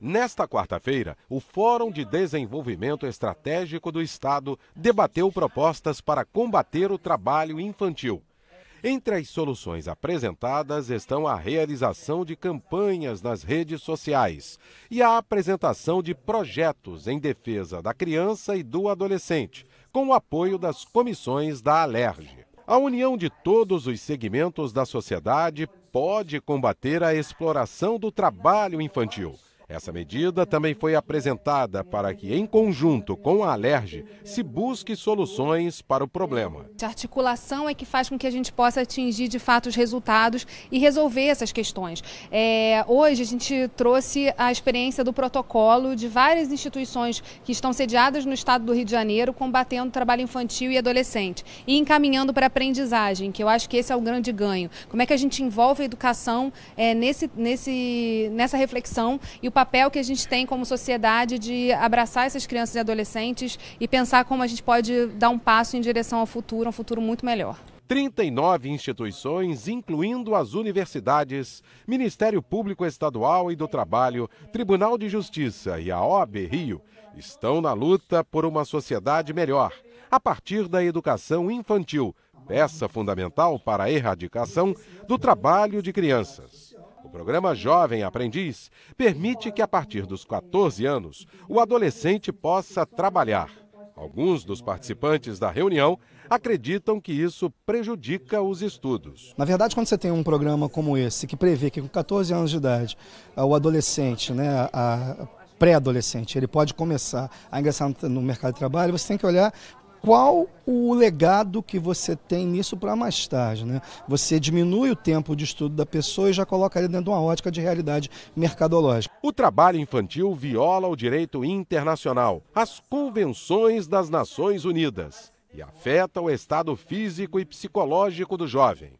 Nesta quarta-feira, o Fórum de Desenvolvimento Estratégico do Estado debateu propostas para combater o trabalho infantil. Entre as soluções apresentadas estão a realização de campanhas nas redes sociais e a apresentação de projetos em defesa da criança e do adolescente, com o apoio das comissões da Alerj. A união de todos os segmentos da sociedade pode combater a exploração do trabalho infantil essa medida também foi apresentada para que, em conjunto com a Alerj, se busque soluções para o problema. A articulação é que faz com que a gente possa atingir de fato os resultados e resolver essas questões. É, hoje a gente trouxe a experiência do protocolo de várias instituições que estão sediadas no estado do Rio de Janeiro combatendo o trabalho infantil e adolescente e encaminhando para a aprendizagem, que eu acho que esse é o grande ganho. Como é que a gente envolve a educação é, nesse, nesse, nessa reflexão e o papel que a gente tem como sociedade de abraçar essas crianças e adolescentes e pensar como a gente pode dar um passo em direção ao futuro, um futuro muito melhor. 39 instituições, incluindo as universidades, Ministério Público Estadual e do Trabalho, Tribunal de Justiça e a OAB Rio, estão na luta por uma sociedade melhor, a partir da educação infantil, peça fundamental para a erradicação do trabalho de crianças. O programa Jovem Aprendiz permite que, a partir dos 14 anos, o adolescente possa trabalhar. Alguns dos participantes da reunião acreditam que isso prejudica os estudos. Na verdade, quando você tem um programa como esse, que prevê que com 14 anos de idade ah, o adolescente, né, a pré-adolescente, ele pode começar a ingressar no mercado de trabalho, você tem que olhar qual o legado que você tem nisso para mais tarde. Né? Você diminui o tempo de estudo da pessoa e já coloca ele dentro de uma ótica de realidade mercadológica. O trabalho infantil viola o direito internacional, as convenções das Nações Unidas e afeta o estado físico e psicológico do jovem.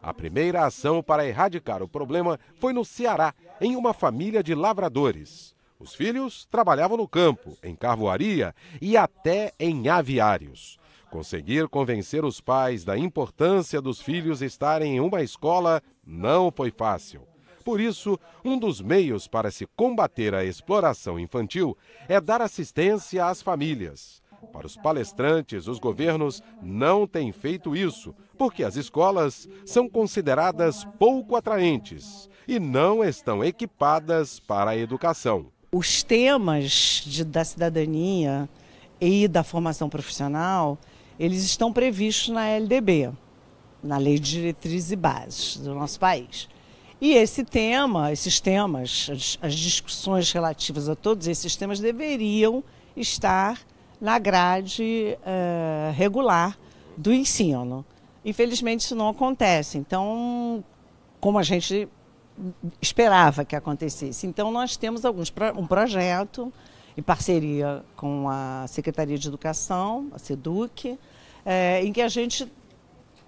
A primeira ação para erradicar o problema foi no Ceará, em uma família de lavradores. Os filhos trabalhavam no campo, em carvoaria e até em aviários. Conseguir convencer os pais da importância dos filhos estarem em uma escola não foi fácil. Por isso, um dos meios para se combater a exploração infantil é dar assistência às famílias. Para os palestrantes, os governos não têm feito isso, porque as escolas são consideradas pouco atraentes e não estão equipadas para a educação os temas de, da cidadania e da formação profissional, eles estão previstos na LDB, na Lei de Diretrizes e Bases do nosso país. E esse tema, esses temas, as, as discussões relativas a todos esses temas deveriam estar na grade uh, regular do ensino. Infelizmente, isso não acontece. Então, como a gente esperava que acontecesse. Então, nós temos alguns um projeto em parceria com a Secretaria de Educação, a SEDUC, é, em que a gente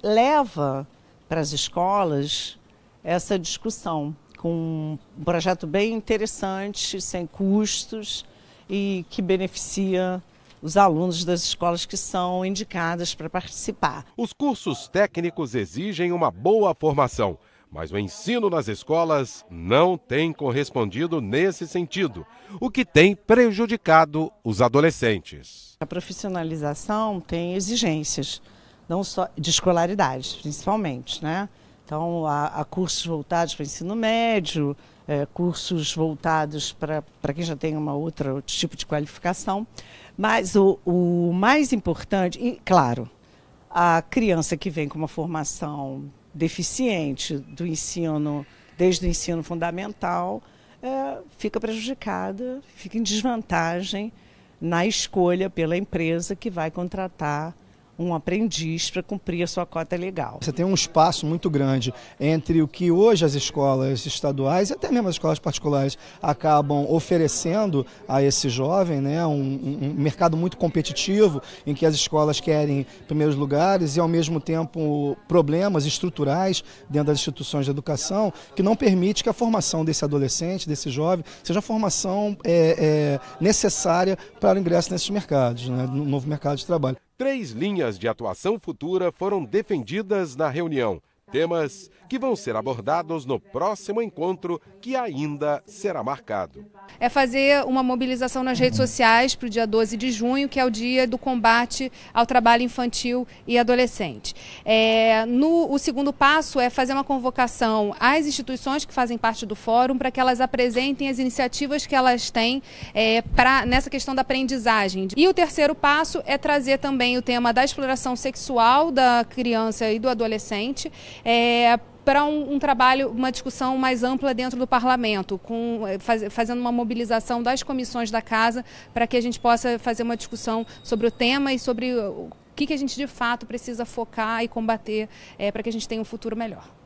leva para as escolas essa discussão com um projeto bem interessante, sem custos e que beneficia os alunos das escolas que são indicadas para participar. Os cursos técnicos exigem uma boa formação mas o ensino nas escolas não tem correspondido nesse sentido, o que tem prejudicado os adolescentes. A profissionalização tem exigências, não só de escolaridade, principalmente, né? Então, há, há cursos voltados para ensino médio, é, cursos voltados para quem já tem uma outra, outro tipo de qualificação. Mas o, o mais importante, e claro, a criança que vem com uma formação deficiente do ensino, desde o ensino fundamental, é, fica prejudicada, fica em desvantagem na escolha pela empresa que vai contratar um aprendiz para cumprir a sua cota legal. Você tem um espaço muito grande entre o que hoje as escolas estaduais e até mesmo as escolas particulares acabam oferecendo a esse jovem, né, um, um mercado muito competitivo em que as escolas querem primeiros lugares e ao mesmo tempo problemas estruturais dentro das instituições de educação que não permite que a formação desse adolescente, desse jovem, seja a formação é, é, necessária para o ingresso nesses mercados, né, no novo mercado de trabalho. Três linhas de atuação futura foram defendidas na reunião temas que vão ser abordados no próximo encontro, que ainda será marcado. É fazer uma mobilização nas redes sociais para o dia 12 de junho, que é o dia do combate ao trabalho infantil e adolescente. É, no, o segundo passo é fazer uma convocação às instituições que fazem parte do fórum para que elas apresentem as iniciativas que elas têm é, pra, nessa questão da aprendizagem. E o terceiro passo é trazer também o tema da exploração sexual da criança e do adolescente é, para um, um, trabalho, uma discussão mais ampla dentro do parlamento, com, eh, faz, fazendo uma mobilização das comissões da casa para que a gente possa fazer uma discussão sobre o tema e sobre o que, que a gente de fato precisa focar e combater é, eh, para que a gente tenha um futuro melhor.